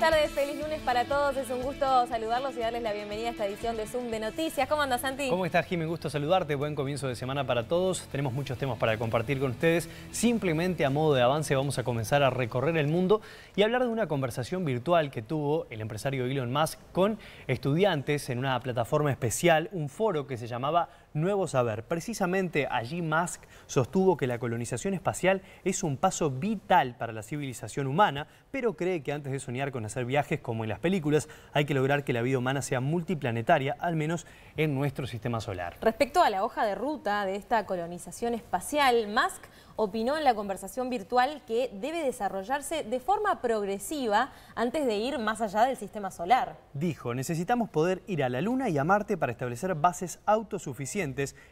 Buenas tardes, feliz lunes para todos. Es un gusto saludarlos y darles la bienvenida a esta edición de Zoom de Noticias. ¿Cómo andas, Santi? ¿Cómo estás, Jimmy? Un gusto saludarte. Buen comienzo de semana para todos. Tenemos muchos temas para compartir con ustedes. Simplemente a modo de avance vamos a comenzar a recorrer el mundo y hablar de una conversación virtual que tuvo el empresario Elon Musk con estudiantes en una plataforma especial, un foro que se llamaba nuevo saber. Precisamente allí Musk sostuvo que la colonización espacial es un paso vital para la civilización humana, pero cree que antes de soñar con hacer viajes como en las películas, hay que lograr que la vida humana sea multiplanetaria, al menos en nuestro sistema solar. Respecto a la hoja de ruta de esta colonización espacial, Musk opinó en la conversación virtual que debe desarrollarse de forma progresiva antes de ir más allá del sistema solar. Dijo, necesitamos poder ir a la Luna y a Marte para establecer bases autosuficientes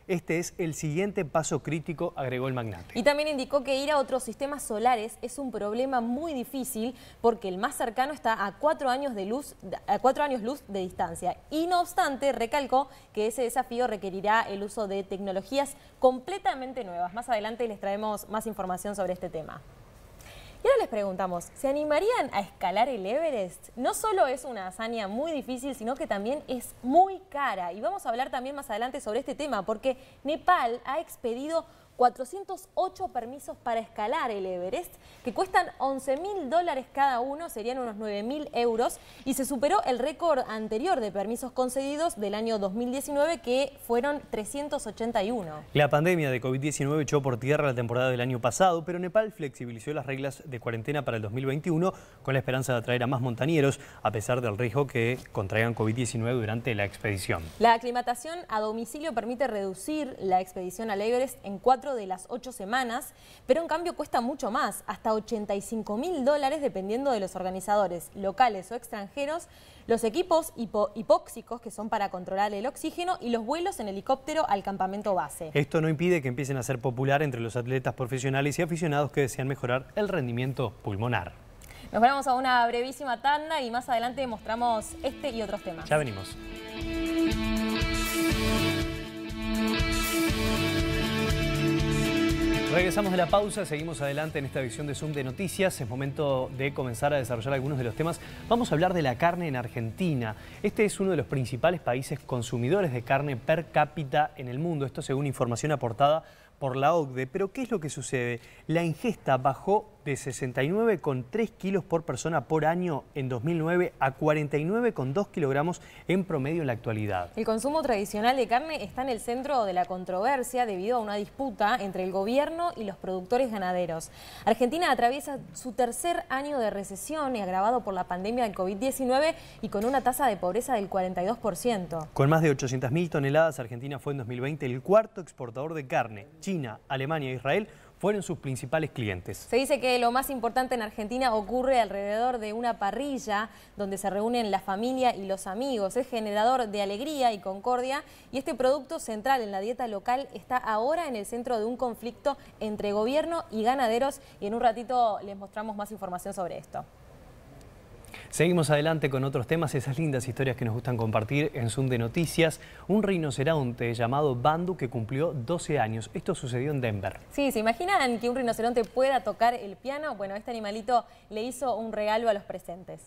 este es el siguiente paso crítico, agregó el magnate. Y también indicó que ir a otros sistemas solares es un problema muy difícil porque el más cercano está a cuatro años, de luz, a cuatro años luz de distancia. Y no obstante, recalcó que ese desafío requerirá el uso de tecnologías completamente nuevas. Más adelante les traemos más información sobre este tema. Y ahora les preguntamos, ¿se animarían a escalar el Everest? No solo es una hazaña muy difícil, sino que también es muy cara. Y vamos a hablar también más adelante sobre este tema, porque Nepal ha expedido 408 permisos para escalar el Everest, que cuestan 11 mil dólares cada uno, serían unos 9 mil euros, y se superó el récord anterior de permisos concedidos del año 2019, que fueron 381. La pandemia de COVID-19 echó por tierra la temporada del año pasado, pero Nepal flexibilizó las reglas de cuarentena para el 2021 con la esperanza de atraer a más montañeros, a pesar del riesgo que contraigan COVID-19 durante la expedición. La aclimatación a domicilio permite reducir la expedición al Everest en cuatro de las ocho semanas, pero en cambio cuesta mucho más, hasta 85 mil dólares dependiendo de los organizadores, locales o extranjeros, los equipos hipóxicos que son para controlar el oxígeno y los vuelos en helicóptero al campamento base. Esto no impide que empiecen a ser popular entre los atletas profesionales y aficionados que desean mejorar el rendimiento pulmonar. Nos vamos a una brevísima tanda y más adelante mostramos este y otros temas. Ya venimos. Regresamos de la pausa, seguimos adelante en esta edición de Zoom de Noticias. Es momento de comenzar a desarrollar algunos de los temas. Vamos a hablar de la carne en Argentina. Este es uno de los principales países consumidores de carne per cápita en el mundo. Esto según información aportada por la OCDE. Pero ¿qué es lo que sucede? La ingesta bajó de 69,3 kilos por persona por año en 2009 a 49,2 kilogramos en promedio en la actualidad. El consumo tradicional de carne está en el centro de la controversia debido a una disputa entre el gobierno y los productores ganaderos. Argentina atraviesa su tercer año de recesión y agravado por la pandemia del COVID-19 y con una tasa de pobreza del 42%. Con más de 800.000 toneladas, Argentina fue en 2020 el cuarto exportador de carne. China, Alemania e Israel fueron sus principales clientes. Se dice que lo más importante en Argentina ocurre alrededor de una parrilla donde se reúnen la familia y los amigos. Es generador de alegría y concordia y este producto central en la dieta local está ahora en el centro de un conflicto entre gobierno y ganaderos y en un ratito les mostramos más información sobre esto. Seguimos adelante con otros temas, esas lindas historias que nos gustan compartir en Zoom de Noticias. Un rinoceronte llamado Bandu que cumplió 12 años. Esto sucedió en Denver. Sí, ¿se imaginan que un rinoceronte pueda tocar el piano? Bueno, este animalito le hizo un regalo a los presentes.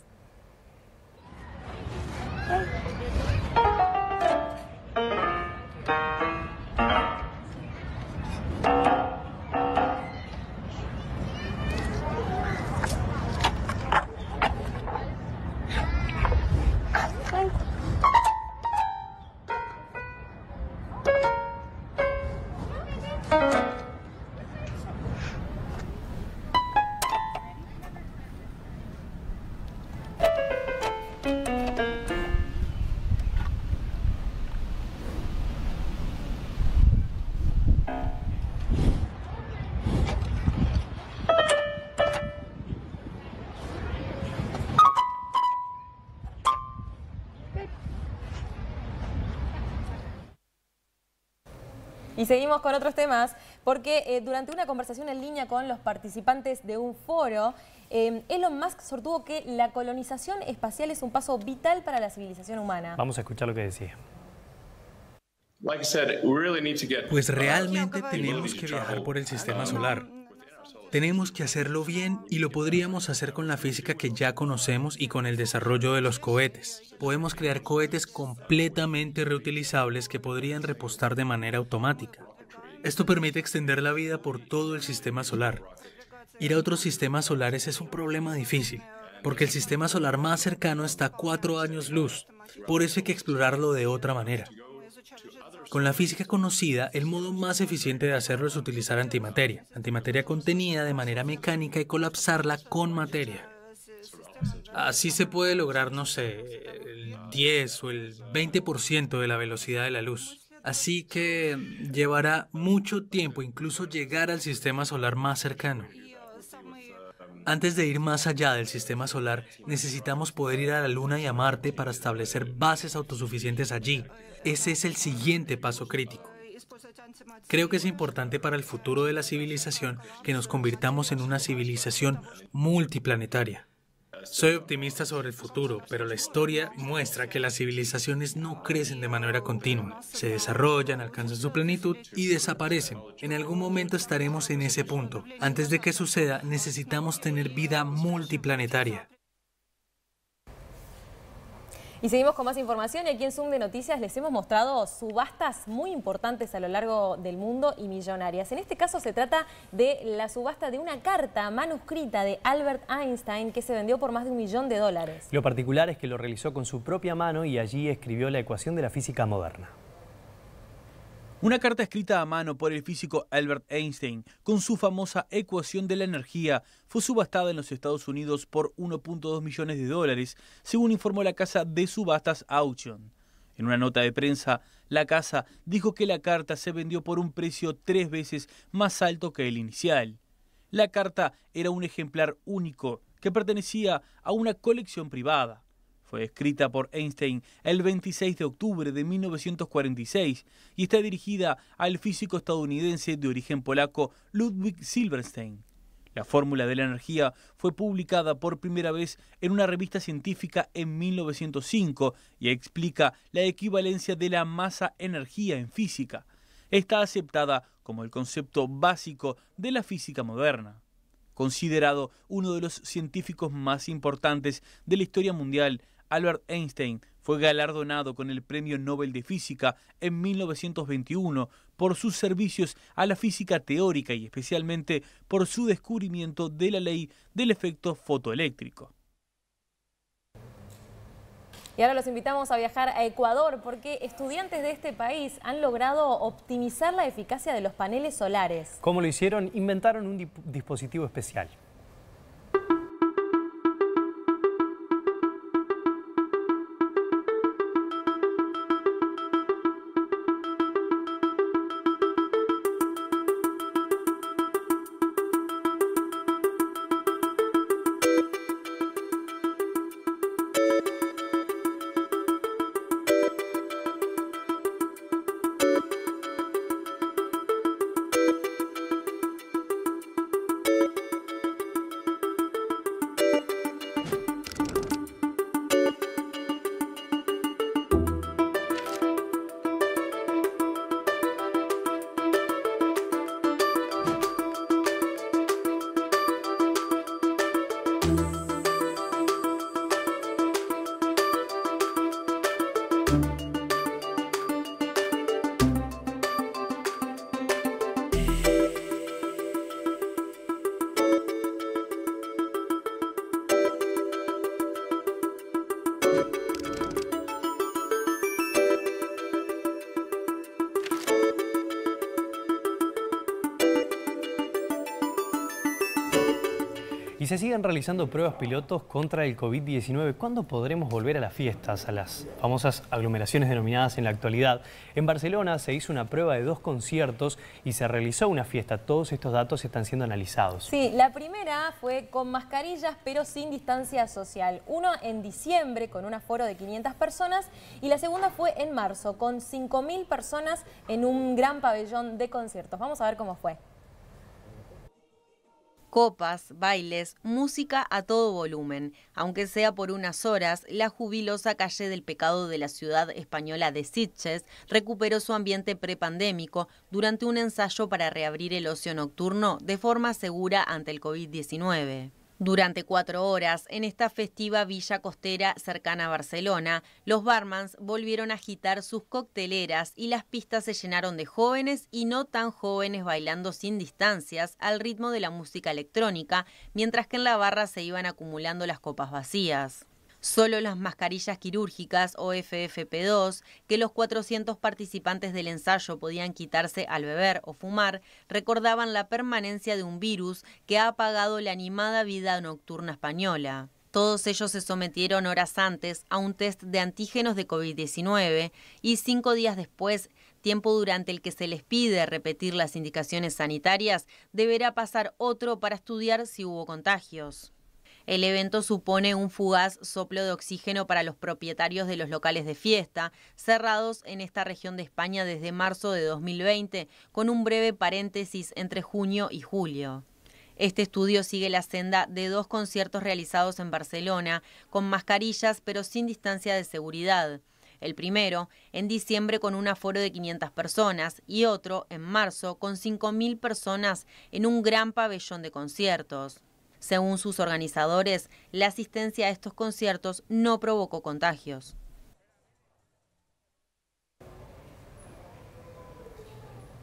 Y seguimos con otros temas, porque eh, durante una conversación en línea con los participantes de un foro, eh, Elon Musk sortuvo que la colonización espacial es un paso vital para la civilización humana. Vamos a escuchar lo que decía. Pues realmente tenemos que viajar por el sistema solar. Tenemos que hacerlo bien y lo podríamos hacer con la física que ya conocemos y con el desarrollo de los cohetes. Podemos crear cohetes completamente reutilizables que podrían repostar de manera automática. Esto permite extender la vida por todo el sistema solar. Ir a otros sistemas solares es un problema difícil, porque el sistema solar más cercano está a cuatro años luz. Por eso hay que explorarlo de otra manera. Con la física conocida, el modo más eficiente de hacerlo es utilizar antimateria, antimateria contenida de manera mecánica y colapsarla con materia. Así se puede lograr, no sé, el 10 o el 20% de la velocidad de la luz. Así que llevará mucho tiempo incluso llegar al sistema solar más cercano. Antes de ir más allá del sistema solar, necesitamos poder ir a la Luna y a Marte para establecer bases autosuficientes allí. Ese es el siguiente paso crítico. Creo que es importante para el futuro de la civilización que nos convirtamos en una civilización multiplanetaria. Soy optimista sobre el futuro, pero la historia muestra que las civilizaciones no crecen de manera continua. Se desarrollan, alcanzan su plenitud y desaparecen. En algún momento estaremos en ese punto. Antes de que suceda, necesitamos tener vida multiplanetaria. Y seguimos con más información y aquí en Zoom de Noticias les hemos mostrado subastas muy importantes a lo largo del mundo y millonarias. En este caso se trata de la subasta de una carta manuscrita de Albert Einstein que se vendió por más de un millón de dólares. Lo particular es que lo realizó con su propia mano y allí escribió la ecuación de la física moderna. Una carta escrita a mano por el físico Albert Einstein con su famosa ecuación de la energía fue subastada en los Estados Unidos por 1.2 millones de dólares, según informó la casa de subastas Auction. En una nota de prensa, la casa dijo que la carta se vendió por un precio tres veces más alto que el inicial. La carta era un ejemplar único que pertenecía a una colección privada. Fue escrita por Einstein el 26 de octubre de 1946 y está dirigida al físico estadounidense de origen polaco Ludwig silverstein La fórmula de la energía fue publicada por primera vez en una revista científica en 1905 y explica la equivalencia de la masa-energía en física. Está aceptada como el concepto básico de la física moderna. Considerado uno de los científicos más importantes de la historia mundial, Albert Einstein fue galardonado con el Premio Nobel de Física en 1921 por sus servicios a la física teórica y especialmente por su descubrimiento de la ley del efecto fotoeléctrico. Y ahora los invitamos a viajar a Ecuador porque estudiantes de este país han logrado optimizar la eficacia de los paneles solares. ¿Cómo lo hicieron? Inventaron un dispositivo especial. y se siguen realizando pruebas pilotos contra el COVID-19. ¿Cuándo podremos volver a las fiestas, a las famosas aglomeraciones denominadas en la actualidad? En Barcelona se hizo una prueba de dos conciertos y se realizó una fiesta. Todos estos datos están siendo analizados. Sí, la primera fue con mascarillas pero sin distancia social. Uno en diciembre con un aforo de 500 personas y la segunda fue en marzo con 5.000 personas en un gran pabellón de conciertos. Vamos a ver cómo fue copas, bailes, música a todo volumen, aunque sea por unas horas, la jubilosa calle del pecado de la ciudad española de Sitges recuperó su ambiente prepandémico durante un ensayo para reabrir el ocio nocturno de forma segura ante el COVID-19. Durante cuatro horas, en esta festiva villa costera cercana a Barcelona, los barmans volvieron a agitar sus cocteleras y las pistas se llenaron de jóvenes y no tan jóvenes bailando sin distancias al ritmo de la música electrónica, mientras que en la barra se iban acumulando las copas vacías solo las mascarillas quirúrgicas o FFP2 que los 400 participantes del ensayo podían quitarse al beber o fumar recordaban la permanencia de un virus que ha apagado la animada vida nocturna española. Todos ellos se sometieron horas antes a un test de antígenos de COVID-19 y cinco días después, tiempo durante el que se les pide repetir las indicaciones sanitarias, deberá pasar otro para estudiar si hubo contagios. El evento supone un fugaz soplo de oxígeno para los propietarios de los locales de fiesta, cerrados en esta región de España desde marzo de 2020, con un breve paréntesis entre junio y julio. Este estudio sigue la senda de dos conciertos realizados en Barcelona, con mascarillas pero sin distancia de seguridad. El primero, en diciembre con un aforo de 500 personas y otro, en marzo, con 5.000 personas en un gran pabellón de conciertos. Según sus organizadores, la asistencia a estos conciertos no provocó contagios.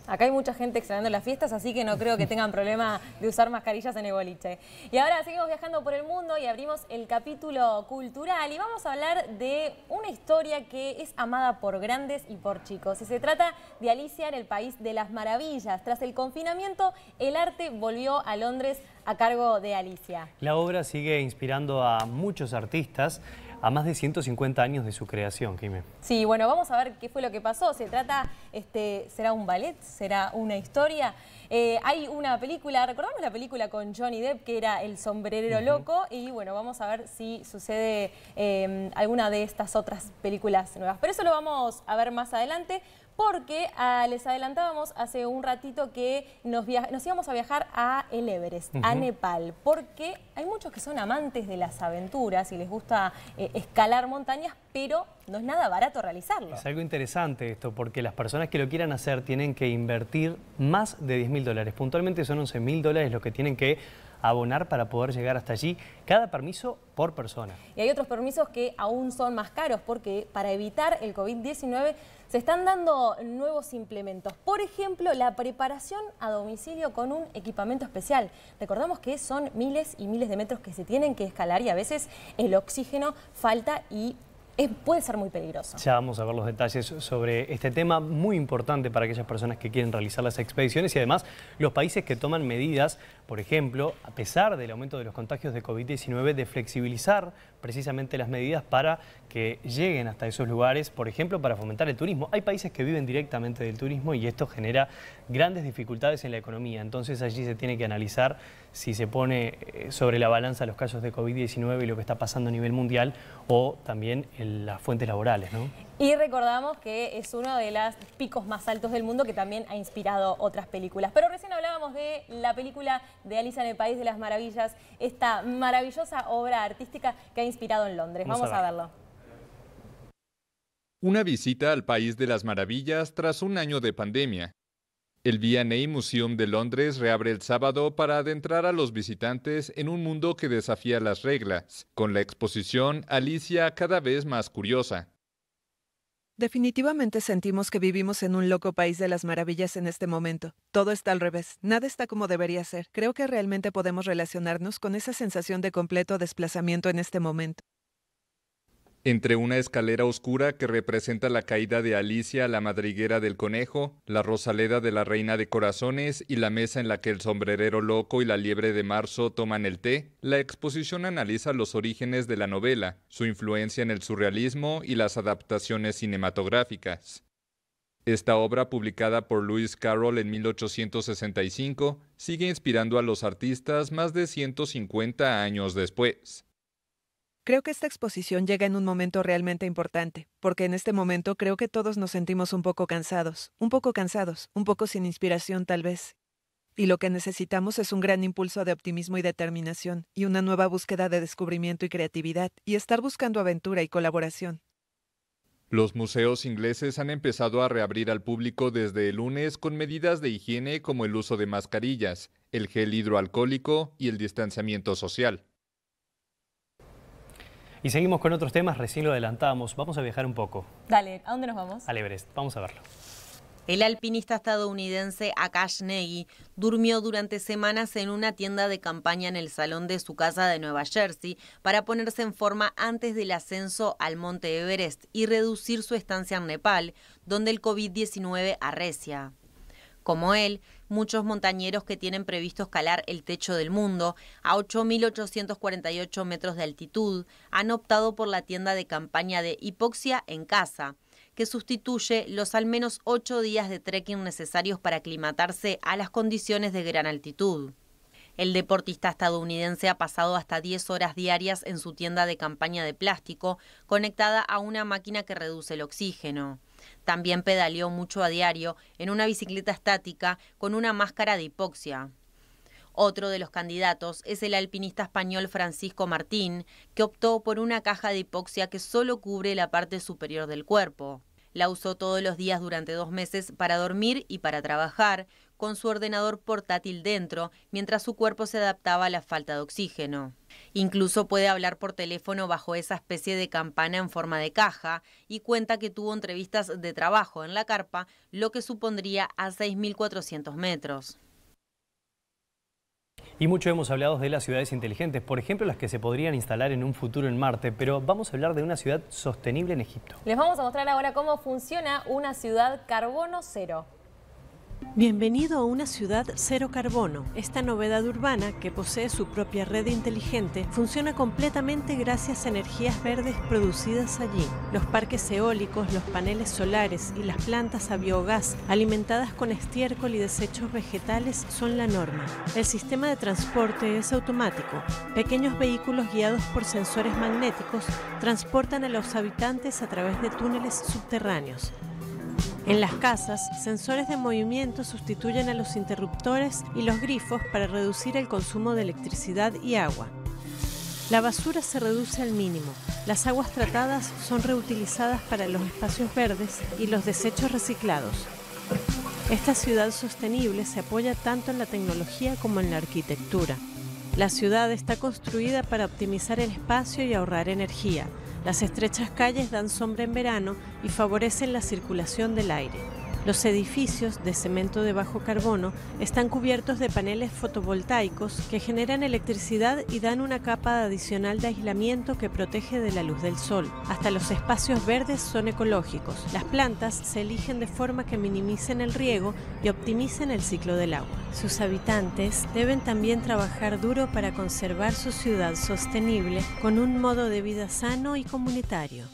Acá hay mucha gente extrañando las fiestas, así que no creo que tengan problema de usar mascarillas en el boliche. Y ahora seguimos viajando por el mundo y abrimos el capítulo cultural y vamos a hablar de una historia que es amada por grandes y por chicos. Y se trata de Alicia en el País de las Maravillas. Tras el confinamiento, el arte volvió a Londres a cargo de Alicia. La obra sigue inspirando a muchos artistas a más de 150 años de su creación, Jimé. Sí, bueno, vamos a ver qué fue lo que pasó. Se trata, este, ¿será un ballet? ¿Será una historia? Eh, hay una película, recordamos la película con Johnny Depp, que era El sombrerero loco, y bueno, vamos a ver si sucede eh, alguna de estas otras películas nuevas. Pero eso lo vamos a ver más adelante porque ah, les adelantábamos hace un ratito que nos, íbamos a viajar a el Everest, a Nepal, porque hay muchos que son amantes de las aventuras y les gusta eh, escalar montañas, pero no es nada barato realizarlo. Es algo interesante esto, porque las personas que lo quieran hacer tienen que invertir más de 10 mil dólares. Puntualmente son 11 mil dólares los que tienen que abonar para poder llegar hasta allí, cada permiso por persona. Y hay otros permisos que aún son más caros porque para evitar el COVID-19 se están dando nuevos implementos. Por ejemplo, la preparación a domicilio con un equipamiento especial. Recordamos que son miles y miles de metros que se tienen que escalar y a veces el oxígeno falta y puede ser muy peligroso. Ya vamos a ver los detalles sobre este tema muy importante para aquellas personas que quieren realizar las expediciones y además los países que toman medidas, por ejemplo, a pesar del aumento de los contagios de COVID-19, de flexibilizar precisamente las medidas para que lleguen hasta esos lugares, por ejemplo, para fomentar el turismo. Hay países que viven directamente del turismo y esto genera grandes dificultades en la economía. Entonces allí se tiene que analizar si se pone eh, sobre la balanza los casos de COVID-19 y lo que está pasando a nivel mundial o también las fuentes laborales. Y recordamos que es uno de los picos más altos del mundo que también ha inspirado otras películas. Pero recién hablábamos de la película de Alicia en el País de las Maravillas, esta maravillosa obra artística que ha inspirado en Londres. Vamos, a verlo. Una visita al País de las Maravillas tras un año de pandemia. El V&A Museum de Londres reabre el sábado para adentrar a los visitantes en un mundo que desafía las reglas, con la exposición Alicia cada vez más curiosa. Definitivamente sentimos que vivimos en un loco país de las maravillas en este momento. Todo está al revés, nada está como debería ser. Creo que realmente podemos relacionarnos con esa sensación de completo desplazamiento en este momento. Entre una escalera oscura que representa la caída de Alicia a la madriguera del conejo, la rosaleda de la reina de corazones y la mesa en la que el sombrerero loco y la liebre de marzo toman el té, la exposición analiza los orígenes de la novela, su influencia en el surrealismo y las adaptaciones cinematográficas. Esta obra, publicada por Lewis Carroll en 1865, sigue inspirando a los artistas más de 150 años después. Creo que esta exposición llega en un momento realmente importante, porque en este momento creo que todos nos sentimos un poco cansados, un poco cansados, un poco sin inspiración tal vez. Y lo que necesitamos es un gran impulso de optimismo y determinación, y una nueva búsqueda de descubrimiento y creatividad, y estar buscando aventura y colaboración. Los museos ingleses han empezado a reabrir al público desde el lunes con medidas de higiene como el uso de mascarillas, el gel hidroalcohólico y el distanciamiento social. Y seguimos con otros temas, recién lo adelantamos. Vamos a viajar un poco. Dale, ¿a dónde nos vamos? Al Everest, vamos a verlo. El alpinista estadounidense Akash Negi durmió durante semanas en una tienda de campaña en el salón de su casa de Nueva Jersey para ponerse en forma antes del ascenso al monte Everest y reducir su estancia en Nepal, donde el COVID-19 arrecia. Como él, muchos montañeros que tienen previsto escalar el techo del mundo a 8.848 metros de altitud han optado por la tienda de campaña de hipoxia en casa que sustituye los al menos ocho días de trekking necesarios para aclimatarse a las condiciones de gran altitud. El deportista estadounidense ha pasado hasta 10 horas diarias en su tienda de campaña de plástico, conectada a una máquina que reduce el oxígeno. También pedaleó mucho a diario en una bicicleta estática con una máscara de hipoxia. Otro de los candidatos es el alpinista español Francisco Martín, que optó por una caja de hipoxia que solo cubre la parte superior del cuerpo. La usó todos los días durante dos meses para dormir y para trabajar, con su ordenador portátil dentro mientras su cuerpo se adaptaba a la falta de oxígeno. Incluso puede hablar por teléfono bajo esa especie de campana en forma de caja y cuenta que tuvo entrevistas de trabajo en la carpa, lo que supondría a 6.400 metros. Y mucho hemos hablado de las ciudades inteligentes, por ejemplo las que se podrían instalar en un futuro en Marte, pero vamos a hablar de una ciudad sostenible en Egipto. Les vamos a mostrar ahora cómo funciona una ciudad carbono cero. Bienvenido a una ciudad cero carbono. Esta novedad urbana, que posee su propia red inteligente, funciona completamente gracias a energías verdes producidas allí. Los parques eólicos, los paneles solares y las plantas a biogás alimentadas con estiércol y desechos vegetales son la norma. El sistema de transporte es automático. Pequeños vehículos guiados por sensores magnéticos transportan a los habitantes a través de túneles subterráneos. En las casas, sensores de movimiento sustituyen a los interruptores y los grifos para reducir el consumo de electricidad y agua. La basura se reduce al mínimo. Las aguas tratadas son reutilizadas para los espacios verdes y los desechos reciclados. Esta ciudad sostenible se apoya tanto en la tecnología como en la arquitectura. La ciudad está construida para optimizar el espacio y ahorrar energía, las estrechas calles dan sombra en verano y favorecen la circulación del aire. Los edificios de cemento de bajo carbono están cubiertos de paneles fotovoltaicos que generan electricidad y dan una capa adicional de aislamiento que protege de la luz del sol. Hasta los espacios verdes son ecológicos. Las plantas se eligen de forma que minimicen el riego y optimicen el ciclo del agua. Sus habitantes deben también trabajar duro para conservar su ciudad sostenible con un modo de vida sano y comunitario.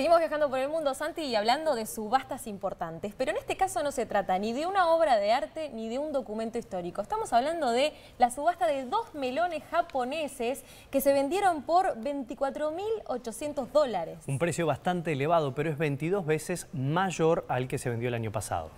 Seguimos viajando por el mundo, Santi, y hablando de subastas importantes. Pero en este caso no se trata ni de una obra de arte ni de un documento histórico. Estamos hablando de la subasta de dos melones japoneses que se vendieron por 24.800 dólares. Un precio bastante elevado, pero es 22 veces mayor al que se vendió el año pasado.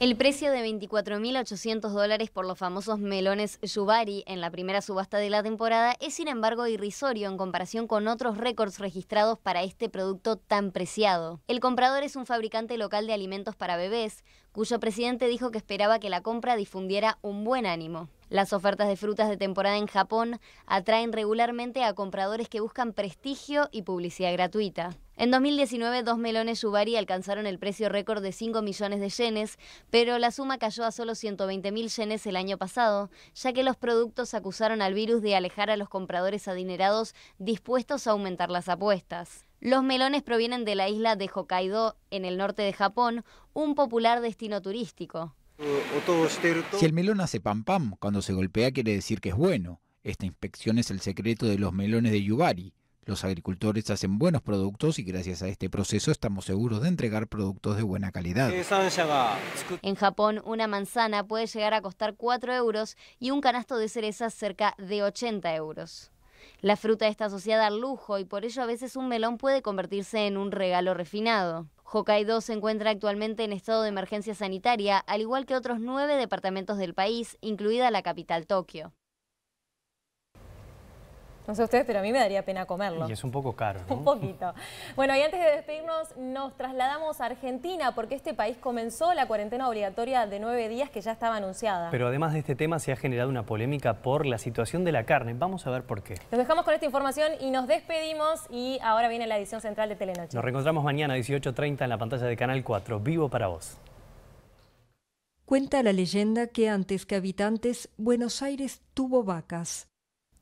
El precio de 24.800 dólares por los famosos melones Yubari en la primera subasta de la temporada es sin embargo irrisorio en comparación con otros récords registrados para este producto tan preciado. El comprador es un fabricante local de alimentos para bebés, cuyo presidente dijo que esperaba que la compra difundiera un buen ánimo. Las ofertas de frutas de temporada en Japón atraen regularmente a compradores que buscan prestigio y publicidad gratuita. En 2019, dos melones Yubari alcanzaron el precio récord de 5 millones de yenes, pero la suma cayó a solo 120 mil yenes el año pasado, ya que los productos acusaron al virus de alejar a los compradores adinerados dispuestos a aumentar las apuestas. Los melones provienen de la isla de Hokkaido, en el norte de Japón, un popular destino turístico. Si el melón hace pam pam, cuando se golpea quiere decir que es bueno. Esta inspección es el secreto de los melones de Yubari. Los agricultores hacen buenos productos y gracias a este proceso estamos seguros de entregar productos de buena calidad. En Japón, una manzana puede llegar a costar 4 euros y un canasto de cerezas cerca de 80 euros. La fruta está asociada al lujo y por ello a veces un melón puede convertirse en un regalo refinado. Hokkaido se encuentra actualmente en estado de emergencia sanitaria, al igual que otros nueve departamentos del país, incluida la capital Tokio. No sé ustedes, pero a mí me daría pena comerlo. Y es un poco caro, ¿no? Un poquito. Bueno, y antes de despedirnos, nos trasladamos a Argentina, porque este país comenzó la cuarentena obligatoria de nueve días que ya estaba anunciada. Pero además de este tema, se ha generado una polémica por la situación de la carne. Vamos a ver por qué. Nos dejamos con esta información y nos despedimos. Y ahora viene la edición central de Telenoche. Nos reencontramos mañana a 18.30 en la pantalla de Canal 4. Vivo para vos. Cuenta la leyenda que antes que habitantes, Buenos Aires tuvo vacas.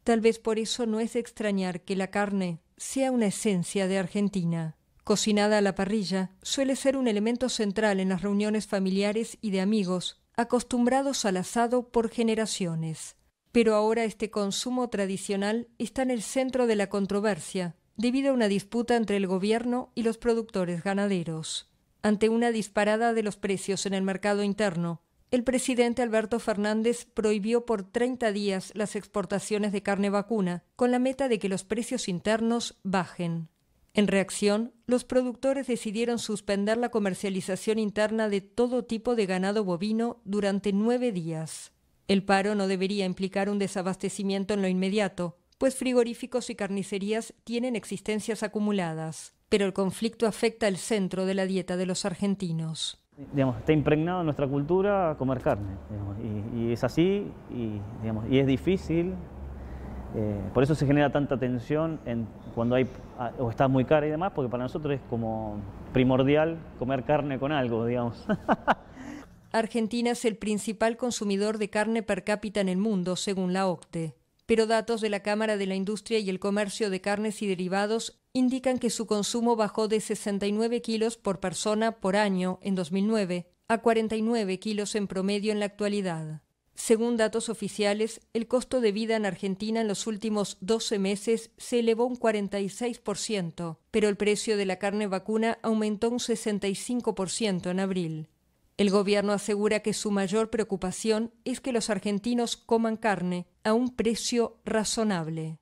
Tal vez por eso no es extrañar que la carne sea una esencia de Argentina. Cocinada a la parrilla, suele ser un elemento central en las reuniones familiares y de amigos, acostumbrados al asado por generaciones. Pero ahora este consumo tradicional está en el centro de la controversia, debido a una disputa entre el gobierno y los productores ganaderos. Ante una disparada de los precios en el mercado interno, el presidente Alberto Fernández prohibió por 30 días las exportaciones de carne vacuna, con la meta de que los precios internos bajen. En reacción, los productores decidieron suspender la comercialización interna de todo tipo de ganado bovino durante nueve días. El paro no debería implicar un desabastecimiento en lo inmediato, pues frigoríficos y carnicerías tienen existencias acumuladas, pero el conflicto afecta el centro de la dieta de los argentinos está impregnado en nuestra cultura comer carne, y, es así, y, y es difícil, eh, por eso se genera tanta tensión en, cuando hay ah, o está muy cara y demás, porque para nosotros es como primordial comer carne con algo, digamos. Argentina es el principal consumidor de carne per cápita en el mundo, según la OCTE. Pero datos de la Cámara de la Industria y el Comercio de Carnes y Derivados indican que su consumo bajó de 69 kilos por persona por año en 2009 a 49 kilos en promedio en la actualidad. Según datos oficiales, el costo de vida en Argentina en los últimos 12 meses se elevó un 46%, pero el precio de la carne vacuna aumentó un 65% en abril. El gobierno asegura que su mayor preocupación es que los argentinos coman carne a un precio razonable.